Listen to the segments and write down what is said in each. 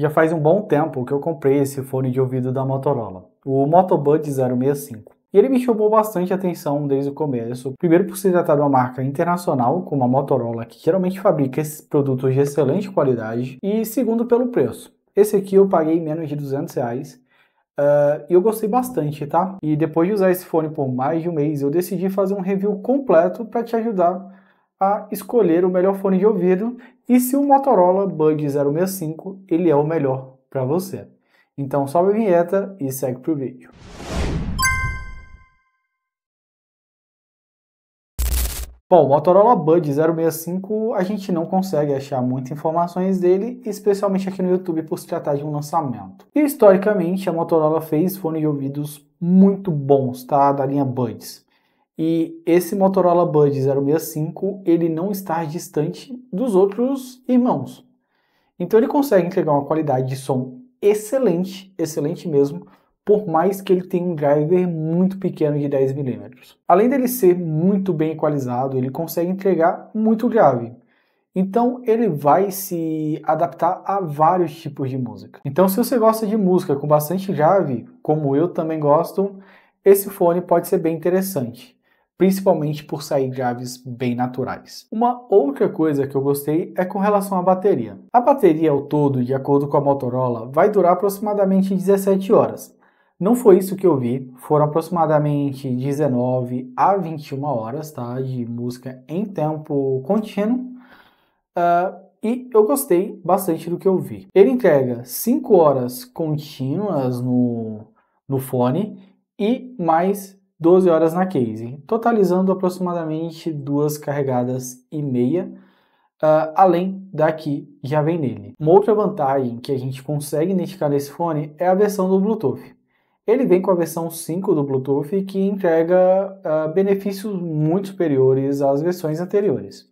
Já faz um bom tempo que eu comprei esse fone de ouvido da Motorola, o Motobud 065. E ele me chamou bastante atenção desde o começo. Primeiro, por se tratar de uma marca internacional, como a Motorola, que geralmente fabrica esses produtos de excelente qualidade. E segundo, pelo preço. Esse aqui eu paguei menos de 200 reais. Ah, e eu gostei bastante, tá? E depois de usar esse fone por mais de um mês, eu decidi fazer um review completo para te ajudar a escolher o melhor fone de ouvido e se o Motorola Bud 065 ele é o melhor para você. Então sobe a vinheta e segue para o vídeo. Bom, o Motorola Bud 065 a gente não consegue achar muitas informações dele, especialmente aqui no YouTube por se tratar de um lançamento. E historicamente a Motorola fez fones de ouvidos muito bons, tá? Da linha Buds. E esse Motorola Bud 065, ele não está distante dos outros irmãos. Então ele consegue entregar uma qualidade de som excelente, excelente mesmo, por mais que ele tenha um driver muito pequeno de 10 mm. Além dele ser muito bem equalizado, ele consegue entregar muito grave. Então ele vai se adaptar a vários tipos de música. Então se você gosta de música com bastante grave, como eu também gosto, esse fone pode ser bem interessante principalmente por sair graves bem naturais. Uma outra coisa que eu gostei é com relação à bateria. A bateria ao todo, de acordo com a Motorola, vai durar aproximadamente 17 horas. Não foi isso que eu vi, foram aproximadamente 19 a 21 horas tá, de música em tempo contínuo. Uh, e eu gostei bastante do que eu vi. Ele entrega 5 horas contínuas no, no fone e mais 12 horas na case, totalizando aproximadamente duas carregadas e meia, uh, além da que já vem nele. Uma outra vantagem que a gente consegue identificar nesse fone é a versão do Bluetooth. Ele vem com a versão 5 do Bluetooth que entrega uh, benefícios muito superiores às versões anteriores.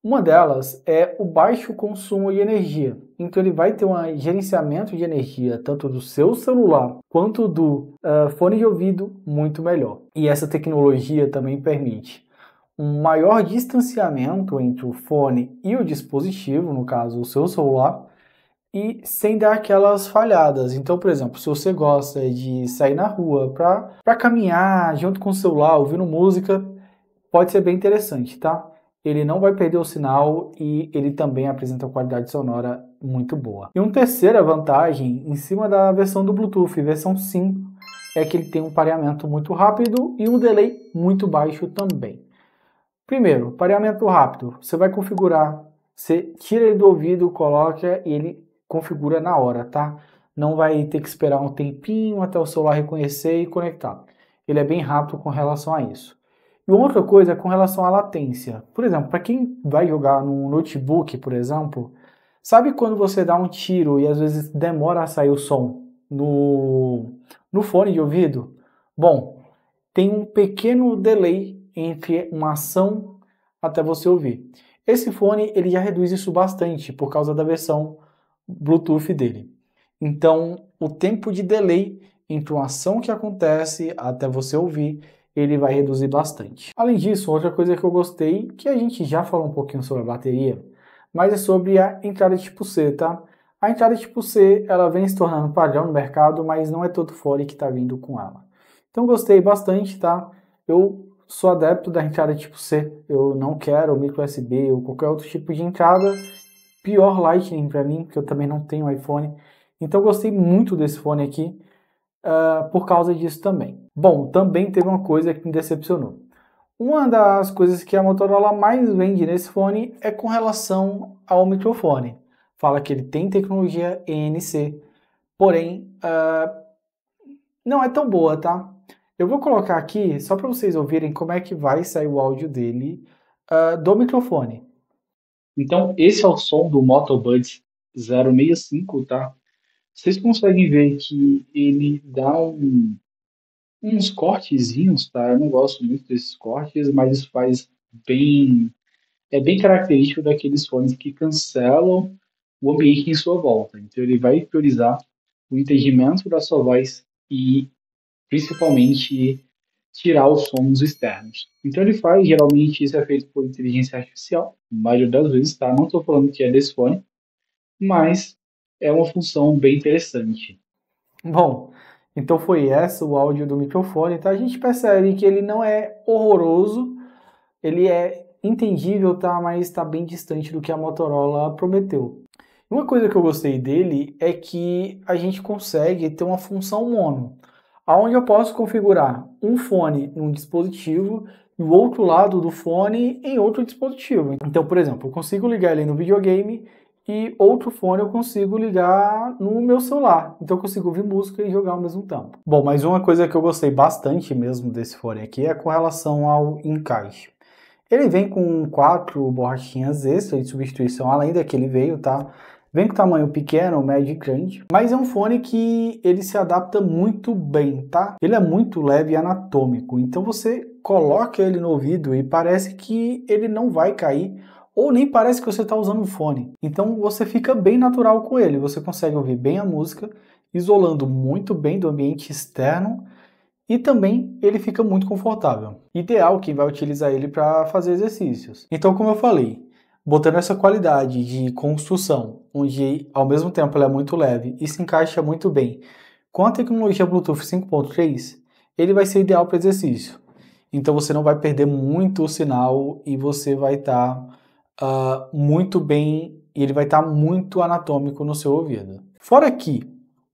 Uma delas é o baixo consumo de energia, então ele vai ter um gerenciamento de energia tanto do seu celular quanto do uh, fone de ouvido muito melhor. E essa tecnologia também permite um maior distanciamento entre o fone e o dispositivo, no caso o seu celular, e sem dar aquelas falhadas. Então, por exemplo, se você gosta de sair na rua para caminhar junto com o celular, ouvindo música, pode ser bem interessante, tá? Ele não vai perder o sinal e ele também apresenta qualidade sonora muito boa. E uma terceira vantagem em cima da versão do Bluetooth, versão 5, é que ele tem um pareamento muito rápido e um delay muito baixo também. Primeiro, pareamento rápido. Você vai configurar, você tira ele do ouvido, coloca e ele configura na hora, tá? Não vai ter que esperar um tempinho até o celular reconhecer e conectar. Ele é bem rápido com relação a isso. E outra coisa é com relação à latência. Por exemplo, para quem vai jogar no notebook, por exemplo, Sabe quando você dá um tiro e às vezes demora a sair o som no, no fone de ouvido? Bom, tem um pequeno delay entre uma ação até você ouvir. Esse fone ele já reduz isso bastante por causa da versão Bluetooth dele. Então, o tempo de delay entre uma ação que acontece até você ouvir, ele vai reduzir bastante. Além disso, outra coisa que eu gostei, que a gente já falou um pouquinho sobre a bateria, mas é sobre a entrada tipo C, tá? A entrada tipo C, ela vem se tornando padrão no mercado, mas não é todo fole que está vindo com ela. Então gostei bastante, tá? Eu sou adepto da entrada tipo C, eu não quero micro USB ou qualquer outro tipo de entrada, pior Lightning para mim, porque eu também não tenho iPhone. Então gostei muito desse fone aqui, uh, por causa disso também. Bom, também teve uma coisa que me decepcionou. Uma das coisas que a Motorola mais vende nesse fone é com relação ao microfone. Fala que ele tem tecnologia ENC, porém uh, não é tão boa, tá? Eu vou colocar aqui só para vocês ouvirem como é que vai sair o áudio dele uh, do microfone. Então esse é o som do Motobud 065, tá? Vocês conseguem ver que ele dá um uns cortezinhos, tá? Eu não gosto muito desses cortes, mas isso faz bem. É bem característico daqueles fones que cancelam o ambiente em sua volta. Então, ele vai priorizar o entendimento da sua voz e, principalmente, tirar os sons externos. Então, ele faz, geralmente, isso é feito por inteligência artificial, na maioria das vezes, tá? Não estou falando que é desse fone, mas é uma função bem interessante. Bom, então foi essa o áudio do microfone. Então a gente percebe que ele não é horroroso, ele é entendível, tá? Mas está bem distante do que a Motorola prometeu. Uma coisa que eu gostei dele é que a gente consegue ter uma função mono, aonde eu posso configurar um fone num dispositivo e o outro lado do fone em outro dispositivo. Então, por exemplo, eu consigo ligar ele no videogame e outro fone eu consigo ligar no meu celular. Então eu consigo ouvir música e jogar ao mesmo tempo. Bom, mas uma coisa que eu gostei bastante mesmo desse fone aqui é com relação ao encaixe. Ele vem com quatro borrachinhas extras de substituição, além da que ele veio, tá? Vem com tamanho pequeno, médio e grande, mas é um fone que ele se adapta muito bem, tá? Ele é muito leve e anatômico, então você coloca ele no ouvido e parece que ele não vai cair ou nem parece que você está usando um fone. Então você fica bem natural com ele, você consegue ouvir bem a música, isolando muito bem do ambiente externo e também ele fica muito confortável. Ideal quem vai utilizar ele para fazer exercícios. Então, como eu falei, botando essa qualidade de construção, onde ao mesmo tempo ela é muito leve e se encaixa muito bem com a tecnologia Bluetooth 5.3, ele vai ser ideal para exercício. Então você não vai perder muito o sinal e você vai estar tá uh, muito bem e ele vai estar tá muito anatômico no seu ouvido. Fora que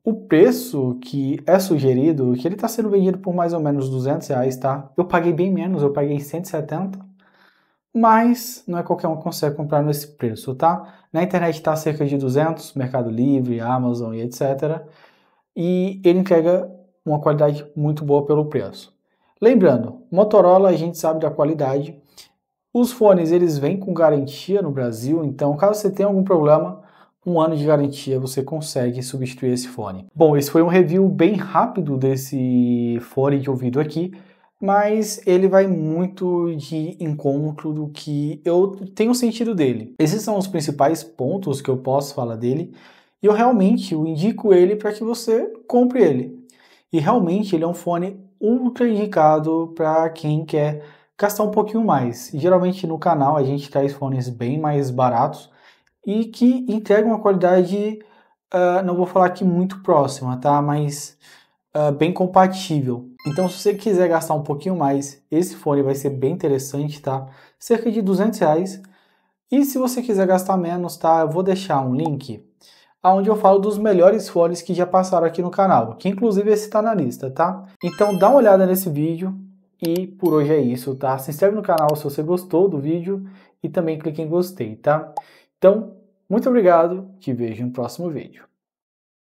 o preço que é sugerido, que ele está sendo vendido por mais ou menos 200 reais, tá? Eu paguei bem menos, eu paguei 170, mas não é qualquer um que consegue comprar nesse preço, tá? Na internet está cerca de 200, Mercado Livre, Amazon e etc. E ele entrega uma qualidade muito boa pelo preço. Lembrando, Motorola a gente sabe da qualidade, os fones, eles vêm com garantia no Brasil, então caso você tenha algum problema, um ano de garantia você consegue substituir esse fone. Bom, esse foi um review bem rápido desse fone de ouvido aqui, mas ele vai muito de encontro do que eu tenho sentido dele. Esses são os principais pontos que eu posso falar dele, e eu realmente eu indico ele para que você compre ele. E realmente ele é um fone ultra indicado para quem quer gastar um pouquinho mais. geralmente no canal a gente traz fones bem mais baratos e que entregam uma qualidade, uh, não vou falar que muito próxima, tá? Mas uh, bem compatível. Então se você quiser gastar um pouquinho mais, esse fone vai ser bem interessante, tá? Cerca de 200 reais. E se você quiser gastar menos, tá? Eu vou deixar um link aonde eu falo dos melhores fones que já passaram aqui no canal, que inclusive esse está na lista, tá? Então dá uma olhada nesse vídeo, e por hoje é isso, tá? Se inscreve no canal se você gostou do vídeo e também clique em gostei, tá? Então, muito obrigado, te vejo no próximo vídeo.